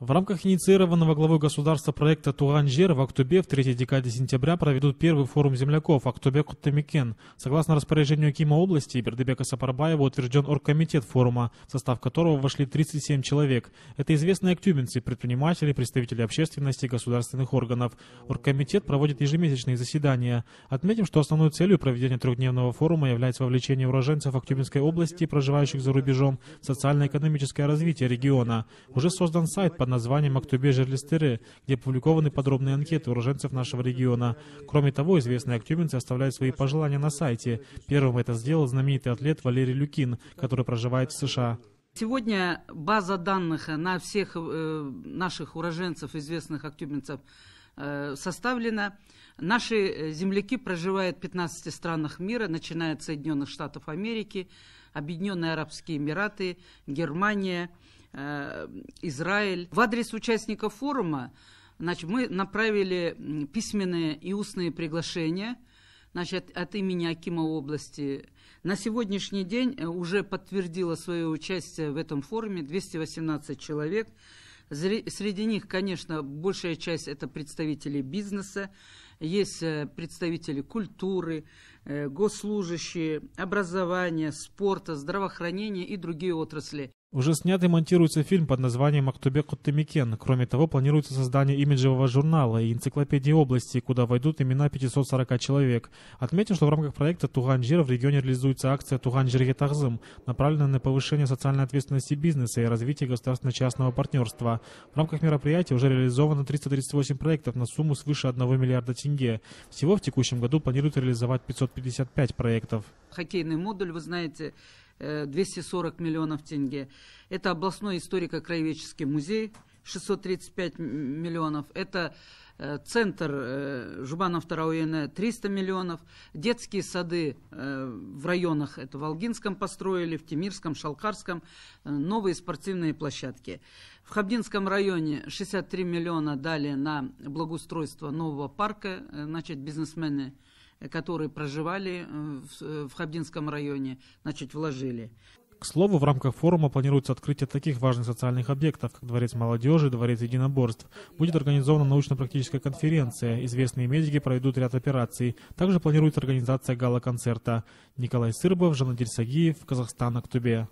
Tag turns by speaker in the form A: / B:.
A: В рамках инициированного главой государства проекта «Туранжир» в Актубе в третьей декаде сентября проведут первый форум земляков «Актубе Куттамикен». Согласно распоряжению Кима области, Бердебека Сапарбаева утвержден оргкомитет форума, в состав которого вошли 37 человек. Это известные актюбинцы, предприниматели, представители общественности государственных органов. Оргкомитет проводит ежемесячные заседания. Отметим, что основной целью проведения трехдневного форума является вовлечение уроженцев Актюбинской области, проживающих за рубежом, в социально-экономическое развитие региона. Уже создан сайт под под названием «Актюбе-Жерлистере», где опубликованы подробные анкеты уроженцев нашего региона. Кроме того, известные актюбинцы оставляют свои пожелания на сайте. Первым это сделал знаменитый атлет Валерий Люкин, который проживает в США.
B: Сегодня база данных на всех э, наших уроженцев, известных актюбинцев, э, составлена. Наши э, земляки проживают в 15 странах мира, начиная от Соединенных Штатов Америки, Объединенные Арабские Эмираты, Германия, Э, Израиль. В адрес участников форума значит, мы направили письменные и устные приглашения значит, от имени Акима области. На сегодняшний день э, уже подтвердило свое участие в этом форуме 218 человек. Среди них, конечно, большая часть это представители бизнеса, есть э, представители культуры, э, госслужащие, образования, спорта, здравоохранения и другие отрасли.
A: Уже снят и монтируется фильм под названием «Актубе Коттемикен». Кроме того, планируется создание имиджевого журнала и энциклопедии области, куда войдут имена 540 человек. Отметим, что в рамках проекта «Туганжир» в регионе реализуется акция «Туганжир Етахзым», направленная на повышение социальной ответственности бизнеса и развитие государственно-частного партнерства. В рамках мероприятия уже реализовано 338 проектов на сумму свыше 1 миллиарда тенге тенге. Всего в текущем году планируют реализовать 555 проектов.
B: Хоккейный модуль, вы знаете, 240 э, миллионов тенге. Это областной историко-краеведческий музей, 635 миллионов, это э, центр э, Жубанов Тарауэна 300 миллионов, детские сады э, в районах, это в Алгинском построили, в Тимирском, Шалкарском, новые спортивные площадки. В Хабдинском районе 63 миллиона дали на благоустройство нового парка, значит, бизнесмены которые проживали в Хабдинском районе, значит, вложили.
A: К слову, в рамках форума планируется открытие таких важных социальных объектов, как Дворец молодежи, и Дворец единоборств. Будет организована научно-практическая конференция, известные медики проведут ряд операций. Также планируется организация гала-концерта. Николай Сырбов, Жанадель Сагиев, Казахстан, Актубе.